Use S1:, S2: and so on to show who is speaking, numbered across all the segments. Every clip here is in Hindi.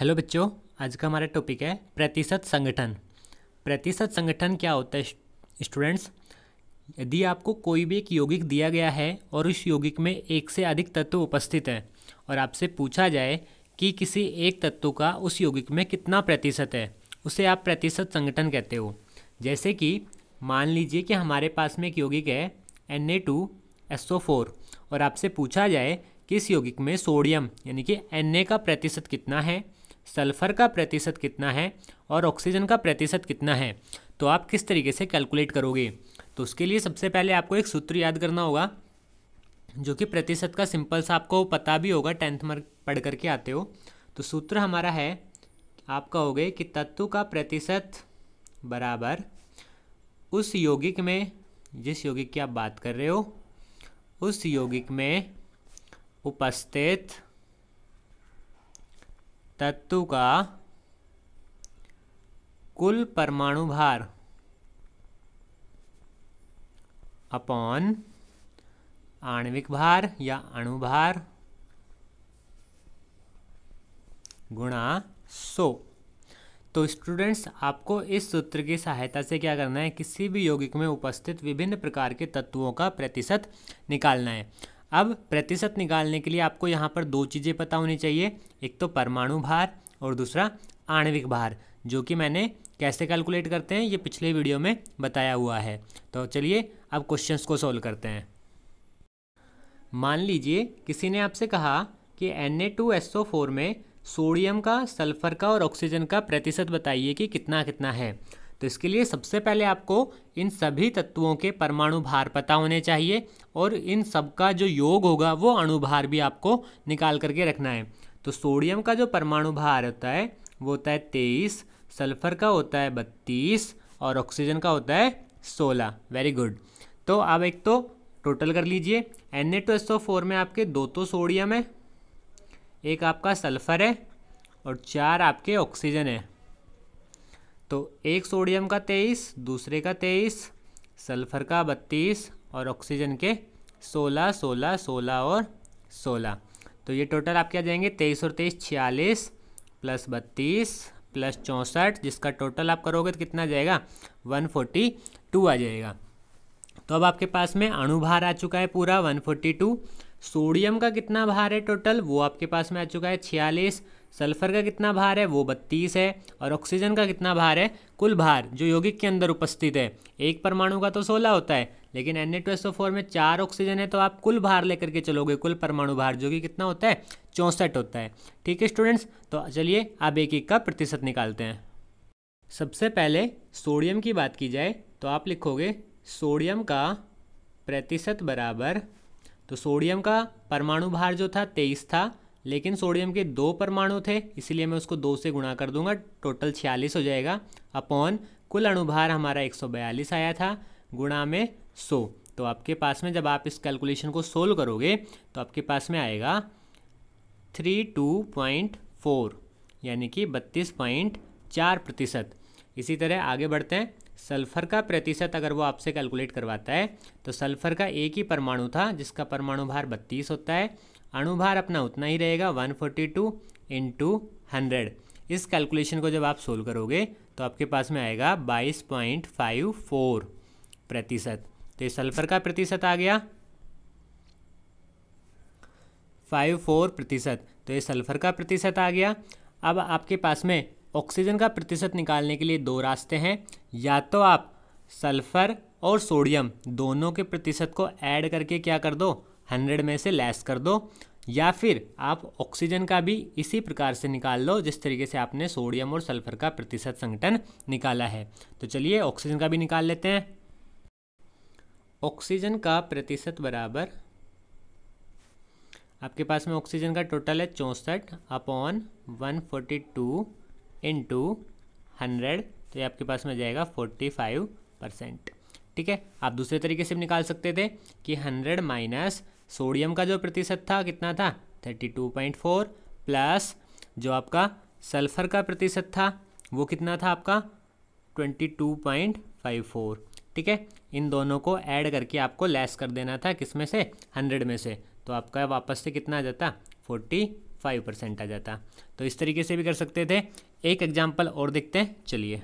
S1: हेलो बच्चों आज का हमारा टॉपिक है प्रतिशत संगठन प्रतिशत संगठन क्या होता है स्टूडेंट्स यदि आपको कोई भी एक यौगिक दिया गया है और उस यौगिक में एक से अधिक तत्व उपस्थित हैं और आपसे पूछा जाए कि किसी एक तत्व का उस यौगिक में कितना प्रतिशत है उसे आप प्रतिशत संगठन कहते हो जैसे कि मान लीजिए कि हमारे पास में एक यौगिक है N A two S O four और आपसे पूछा जाए कि इस यौगिक में सोडियम यानी कि एन ए का प्रतिशत कितना है सल्फर का प्रतिशत कितना है और ऑक्सीजन का प्रतिशत कितना है तो आप किस तरीके से कैलकुलेट करोगे तो उसके लिए सबसे पहले आपको एक सूत्र याद करना होगा जो कि प्रतिशत का सिंपल सा आपको पता भी होगा टेंथ मार्क पढ़ करके आते हो तो सूत्र हमारा है आपका हो कि तत्व का प्रतिशत बराबर उस यौगिक में जिस यौगिक की आप बात कर रहे हो उस यौगिक में उपस्थित तत्व का कुल परमाणु भार अपॉन आणविक भार या अणुभार गुणा सो तो स्टूडेंट्स आपको इस सूत्र की सहायता से क्या करना है किसी भी यौगिक में उपस्थित विभिन्न प्रकार के तत्वों का प्रतिशत निकालना है अब प्रतिशत निकालने के लिए आपको यहाँ पर दो चीज़ें पता होनी चाहिए एक तो परमाणु भार और दूसरा आणविक भार जो कि मैंने कैसे कैलकुलेट करते हैं ये पिछले वीडियो में बताया हुआ है तो चलिए अब क्वेश्चंस को सॉल्व करते हैं मान लीजिए किसी ने आपसे कहा कि Na2SO4 में सोडियम का सल्फर का और ऑक्सीजन का प्रतिशत बताइए कि कितना कितना है तो इसके लिए सबसे पहले आपको इन सभी तत्वों के परमाणु भार पता होने चाहिए और इन सब का जो योग होगा वो अणुभार भी आपको निकाल करके रखना है तो सोडियम का जो परमाणु भार होता है वो होता है तेईस सल्फर का होता है बत्तीस और ऑक्सीजन का होता है सोलह वेरी गुड तो आप एक तो टोटल कर लीजिए N A two S O four में आपके दो तो सोडियम है एक आपका सल्फर है और चार आपके ऑक्सीजन है तो एक सोडियम का तेईस दूसरे का तेईस सल्फर का बत्तीस और ऑक्सीजन के सोलह सोलह सोलह और सोलह तो ये टोटल आप क्या जाएंगे तेईस और तेईस छियालीस प्लस बत्तीस प्लस चौंसठ जिसका टोटल आप करोगे तो कितना जाएगा वन फोर्टी टू आ जाएगा तो अब आपके पास में अणुभार आ चुका है पूरा वन फोर्टी टू सोडियम का कितना भार है टोटल वो आपके पास में आ चुका है छियालीस सल्फर का कितना भार है वो बत्तीस है और ऑक्सीजन का कितना भार है कुल भार जो यौगिक के अंदर उपस्थित है एक परमाणु का तो सोलह होता है लेकिन एन फोर में चार ऑक्सीजन है तो आप कुल भार लेकर के चलोगे कुल परमाणु भार जो कि कितना होता है चौंसठ होता है ठीक है स्टूडेंट्स तो चलिए आप एक एक का प्रतिशत निकालते हैं सबसे पहले सोडियम की बात की जाए तो आप लिखोगे सोडियम का प्रतिशत बराबर तो सोडियम का परमाणु भार जो था तेईस था लेकिन सोडियम के दो परमाणु थे इसीलिए मैं उसको दो से गुणा कर दूंगा टोटल छियालीस हो जाएगा अपॉन कुल अणुभार हमारा 142 आया था गुणा में 100 तो आपके पास में जब आप इस कैलकुलेशन को सोल्व करोगे तो आपके पास में आएगा 32.4 यानी कि 32.4 प्रतिशत इसी तरह आगे बढ़ते हैं सल्फर का प्रतिशत अगर वो आपसे कैलकुलेट करवाता है तो सल्फर का एक ही परमाणु था जिसका परमाणु भार बत्तीस होता है अणुभार अपना उतना ही रहेगा 142 फोर्टी टू इंटू हंड्रेड इस कैलकुलेशन को जब आप सोल्व करोगे तो आपके पास में आएगा 22.54 प्रतिशत तो ये सल्फर का प्रतिशत आ गया 54 प्रतिशत तो ये सल्फर का प्रतिशत आ गया अब आपके पास में ऑक्सीजन का प्रतिशत निकालने के लिए दो रास्ते हैं या तो आप सल्फ़र और सोडियम दोनों के प्रतिशत को ऐड करके क्या कर दो हंड्रेड में से लेस कर दो या फिर आप ऑक्सीजन का भी इसी प्रकार से निकाल लो जिस तरीके से आपने सोडियम और सल्फर का प्रतिशत संगठन निकाला है तो चलिए ऑक्सीजन का भी निकाल लेते हैं ऑक्सीजन का प्रतिशत बराबर आपके पास में ऑक्सीजन का टोटल है चौंसठ upon one forty two into hundred तो ये आपके पास में जाएगा फोर्टी फाइव परसेंट ठीक है आप दूसरे तरीके से भी निकाल सकते थे कि हंड्रेड माइनस सोडियम का जो प्रतिशत था कितना था thirty two point four plus जो आपका सल्फर का प्रतिशत था वो कितना था आपका twenty two point five four ठीक है इन दोनों को ऐड करके आपको लेस कर देना था किस में से हंड्रेड में से तो आपका वापस से कितना आ जाता फोर्टी फाइव परसेंट आ जाता तो इस तरीके से भी कर सकते थे एक एग्जाम्पल और देखते हैं चलिए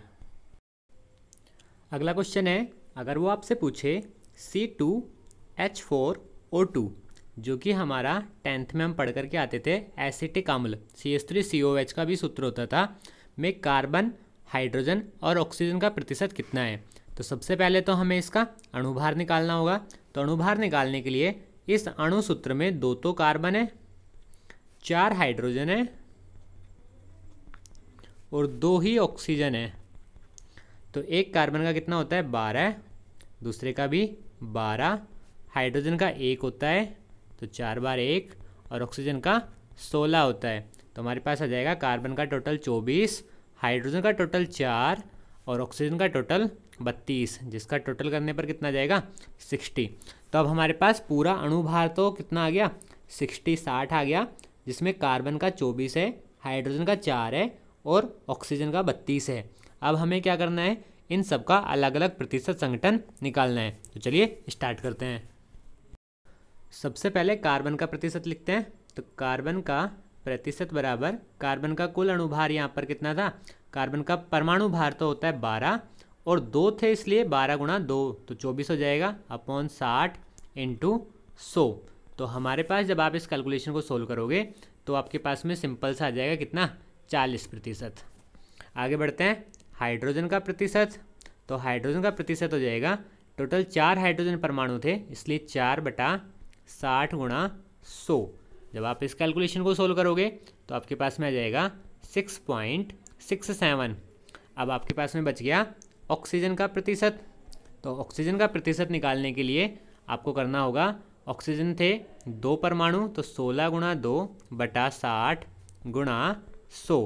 S1: अगला क्वेश्चन है अगर वो आपसे पूछे C two H four O two जो कि हमारा टेंथ में हम पढ़ करके आते थे एसिटिक अम्ल C S three C O H का भी सूत्र होता था में कार्बन हाइड्रोजन और ऑक्सीजन का प्रतिशत कितना है तो सबसे पहले तो हमें इसका अणुभार निकालना होगा तो अणुभार निकालने के लिए इस अणु सूत्र में दो तो कार्बन है चार हाइड्रोजन है और दो ही ऑक्सीजन है तो एक कार्बन का कितना होता है बारह दूसरे का भी बारह हाइड्रोजन का एक होता है तो चार बार एक और ऑक्सीजन का सोलह होता है तो हमारे पास आ जाएगा कार्बन का टोटल चौबीस हाइड्रोजन का टोटल चार और ऑक्सीजन का टोटल बत्तीस जिसका टोटल करने पर कितना जाएगा सिक्सटी तो अब हमारे पास पूरा अणुभार तो कितना आ गया सिक्सटी साठ आ गया जिसमें कार्बन का चौबीस है हाइड्रोजन का चार है और ऑक्सीजन का बत्तीस है अब हमें क्या करना है इन सब का अलग अलग प्रतिशत संगठन निकालना है तो चलिए स्टार्ट करते हैं सबसे पहले कार्बन का प्रतिशत लिखते हैं तो कार्बन का प्रतिशत बराबर कार्बन का कुल अणुभार यहाँ पर कितना था कार्बन का परमाणु भार तो होता है बारह और दो थे इसलिए बारह गुणा दो तो चौबीस हो जाएगा अपॉन साठ इंटू सौ तो हमारे पास जब आप इस कैलकुलेशन को सोल्व करोगे तो आपके पास में सिंपल सा आ जाएगा कितना चालीस प्रतिशत आगे बढ़ते हैं हाइड्रोजन का प्रतिशत तो हाइड्रोजन का प्रतिशत हो जाएगा टोटल चार हाइड्रोजन परमाणु थे इसलिए चार बटा साठ गुणा सौ जब आप इस कैलकुलेशन को सोल्व करोगे तो आपके पास में आ जाएगा सिक्स पॉइंट सिक्स सेवन अब आपके पास में बच गया ऑक्सीजन का प्रतिशत तो ऑक्सीजन का प्रतिशत निकालने के लिए आपको करना होगा ऑक्सीजन थे दो परमाणु तो सोलह गुणा दो बटा साठ गुणा सौ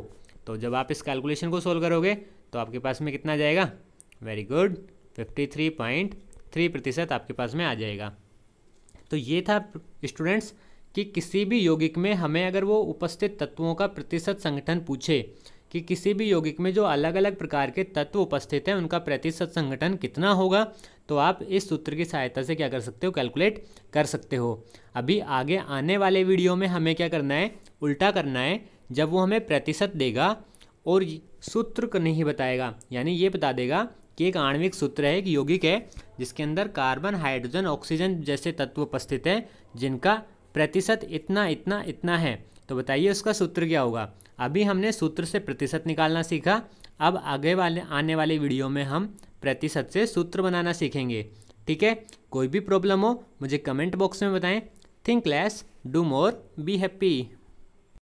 S1: तो जब आप इस कैलकुलेशन को सोल्व करोगे तो आपके पास में कितना जाएगा very good fifty three point three प्रतिशत आपके पास में आ जाएगा तो ये था स्टूडेंट्स कि किसी भी यौगिक में हमें अगर वो उपस्थित तत्वों का प्रतिशत संगठन पूछे कि किसी भी यौगिक में जो अलग अलग प्रकार के तत्व उपस्थित हैं उनका प्रतिशत संगठन कितना होगा तो आप इस सूत्र की सहायता से क्या कर सकते हो कैलकुलेट कर सकते हो अभी आगे आने वाले वीडियो में हमें क्या करना है उल्टा करना है जब वो हमें प्रतिशत देगा और सूत्र को नहीं बताएगा यानी ये बता देगा कि एक आणविक सूत्र है एक यौगिक है जिसके अंदर कार्बन हाइड्रोजन ऑक्सीजन जैसे तत्व उपस्थित हैं जिनका प्रतिशत इतना इतना इतना है तो बताइए उसका सूत्र क्या होगा अभी हमने सूत्र से प्रतिशत निकालना सीखा अब आगे वाले आने वाले वीडियो में हम प्रतिशत से सूत्र बनाना सीखेंगे ठीक है कोई भी प्रॉब्लम हो मुझे कमेंट बॉक्स में बताएं think less do more be happy